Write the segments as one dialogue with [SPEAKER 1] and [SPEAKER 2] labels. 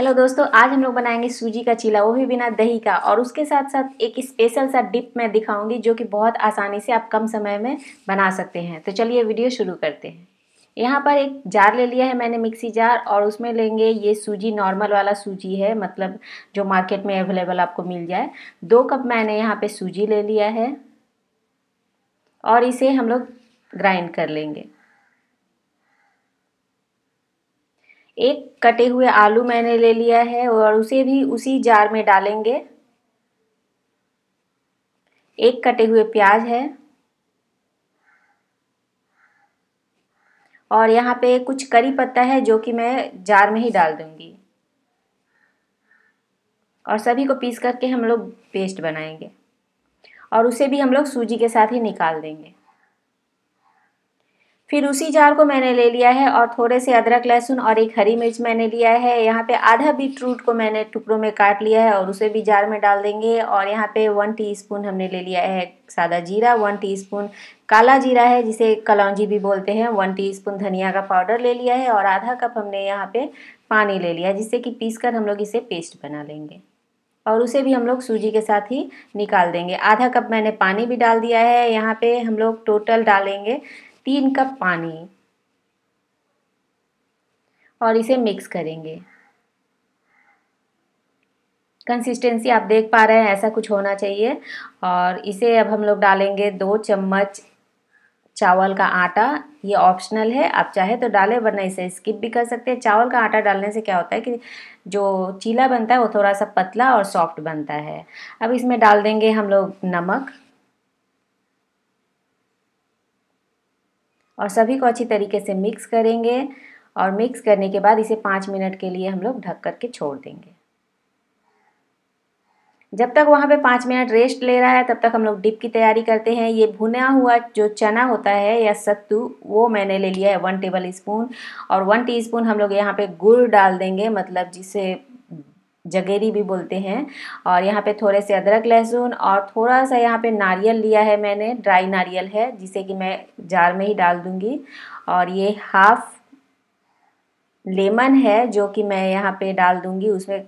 [SPEAKER 1] hello दोस्तों आज हम लोग बनाएंगे सूजी का चीला वो भी बिना दही का और उसके साथ साथ एक स्पेशल सा डिप मैं दिखाऊंगी जो कि बहुत आसानी से आप कम समय में बना सकते हैं तो चलिए वीडियो शुरू करते हैं यहाँ पर एक जार ले लिया है मैंने मिक्सी जार और उसमें लेंगे ये सूजी नॉर्मल वाला सूजी है मतलब जो मार्केट में अवेलेबल आपको मिल जाए दो कप मैंने यहाँ पर सूजी ले लिया है और इसे हम लोग ग्राइंड कर लेंगे एक कटे हुए आलू मैंने ले लिया है और उसे भी उसी जार में डालेंगे एक कटे हुए प्याज है और यहाँ पे कुछ करी पत्ता है जो कि मैं जार में ही डाल दूँगी और सभी को पीस करके हम लोग पेस्ट बनाएंगे और उसे भी हम लोग सूजी के साथ ही निकाल देंगे फिर उसी जार को मैंने ले लिया है और थोड़े से अदरक लहसुन और एक हरी मिर्च मैंने लिया है यहाँ पे आधा बीट रूट को मैंने टुकड़ों में काट लिया है और उसे भी जार में डाल देंगे और यहाँ पे वन टीस्पून हमने ले लिया है सादा जीरा वन टीस्पून काला जीरा है जिसे कलौजी भी बोलते हैं वन टी धनिया का पाउडर ले लिया है और आधा कप हमने यहाँ पर पानी ले लिया जिससे कि पीस कर हम लोग इसे पेस्ट बना लेंगे और उसे भी हम लोग सूजी के साथ ही निकाल देंगे आधा कप मैंने पानी भी डाल दिया है यहाँ पे हम लोग टोटल डालेंगे तीन कप पानी और इसे मिक्स करेंगे कंसिस्टेंसी आप देख पा रहे हैं ऐसा कुछ होना चाहिए और इसे अब हम लोग डालेंगे दो चम्मच चावल का आटा ये ऑप्शनल है आप चाहे तो डालें वरना इसे स्किप भी कर सकते हैं चावल का आटा डालने से क्या होता है कि जो चीला बनता है वो थोड़ा सा पतला और सॉफ्ट बनता है अब इसमें डाल देंगे हम लोग नमक और सभी को अच्छी तरीके से मिक्स करेंगे और मिक्स करने के बाद इसे पाँच मिनट के लिए हम लोग ढक करके छोड़ देंगे जब तक वहाँ पे पाँच मिनट रेस्ट ले रहा है तब तक हम लोग डिप की तैयारी करते हैं ये भुना हुआ जो चना होता है या सत्तू वो मैंने ले लिया है वन टेबल स्पून और वन टीस्पून हम लोग यहाँ पे गुड़ डाल देंगे मतलब जिसे जगेरी भी बोलते हैं और यहाँ पे थोड़े से अदरक लहसुन और थोड़ा सा यहाँ पे नारियल लिया है मैंने ड्राई नारियल है जिसे कि मैं जार में ही डाल दूँगी और ये हाफ लेमन है जो कि मैं यहाँ पे डाल दूँगी उसमें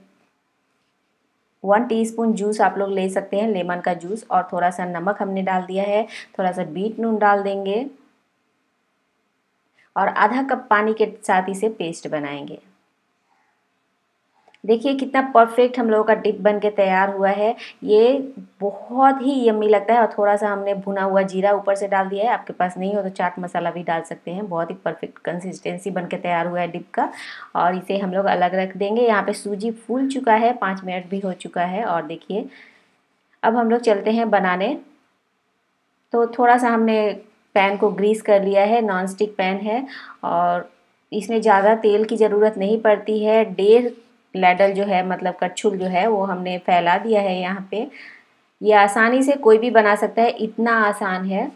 [SPEAKER 1] वन टीस्पून जूस आप लोग ले सकते हैं लेमन का जूस और थोड़ा सा नमक हमने डाल दिया है थोड़ा सा बीट नून डाल देंगे और आधा कप पानी के साथ इसे पेस्ट बनाएंगे देखिए कितना परफेक्ट हम लोगों का डिप बन के तैयार हुआ है ये बहुत ही यम्मी लगता है और थोड़ा सा हमने भुना हुआ जीरा ऊपर से डाल दिया है आपके पास नहीं हो तो चाट मसाला भी डाल सकते हैं बहुत ही परफेक्ट कंसिस्टेंसी बन के तैयार हुआ है डिप का और इसे हम लोग अलग रख देंगे यहाँ पे सूजी फूल चुका है पाँच मिनट भी हो चुका है और देखिए अब हम लोग चलते हैं बनाने तो थोड़ा सा हमने पैन को ग्रीस कर लिया है नॉन स्टिक पैन है और इसमें ज़्यादा तेल की ज़रूरत नहीं पड़ती है डेढ़ लेडल जो है मतलब कच्छुल जो है वो हमने फैला दिया है यहाँ पे ये आसानी से कोई भी बना सकता है इतना आसान है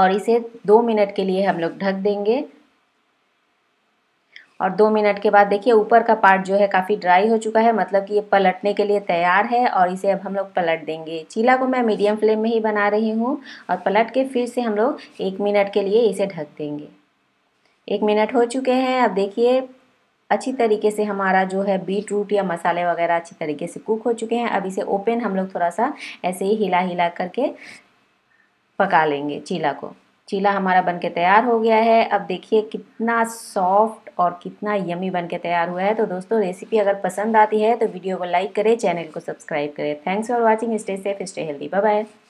[SPEAKER 1] और इसे दो मिनट के लिए हम लोग ढक देंगे और दो मिनट के बाद देखिए ऊपर का पार्ट जो है काफ़ी ड्राई हो चुका है मतलब कि ये पलटने के लिए तैयार है और इसे अब हम लोग पलट देंगे चीला को मैं मीडियम फ्लेम में ही बना रही हूँ और पलट के फिर से हम लोग एक मिनट के लिए इसे ढक देंगे एक मिनट हो चुके हैं अब देखिए अच्छी तरीके से हमारा जो है बीट रूट या मसाले वगैरह अच्छी तरीके से कुक हो चुके हैं अब इसे ओपन हम लोग थोड़ा सा ऐसे ही हिला हिला करके पका लेंगे चीला को चीला हमारा बनके तैयार हो गया है अब देखिए कितना सॉफ्ट और कितना यमी बनके तैयार हुआ है तो दोस्तों रेसिपी अगर पसंद आती है तो वीडियो को लाइक करें चैनल को सब्सक्राइब करें thanks for watching stay safe stay healthy bye bye